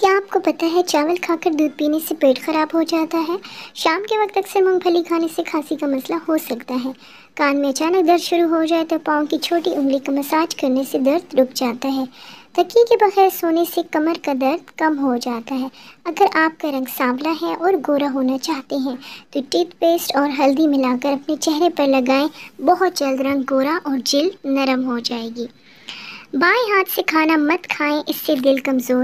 क्या आपको पता है चावल खाकर दूध पीने से पेट खराब हो जाता है शाम के वक्त अक्सर मूंगफली खाने से खांसी का मसला हो सकता है कान में अचानक दर्द शुरू हो जाए तो पाँव की छोटी उंगली का मसाज करने से दर्द रुक जाता है तकिए के बगैर सोने से कमर का दर्द कम हो जाता है अगर आपका रंग सांवला है और गोरा होना चाहते हैं तो टूथपेस्ट और हल्दी मिलाकर अपने चेहरे पर लगाएं बहुत जल्द रंग गोरा और जिल नरम हो जाएगी बाएं हाथ से खाना मत खाएं इससे दिल कमज़ोर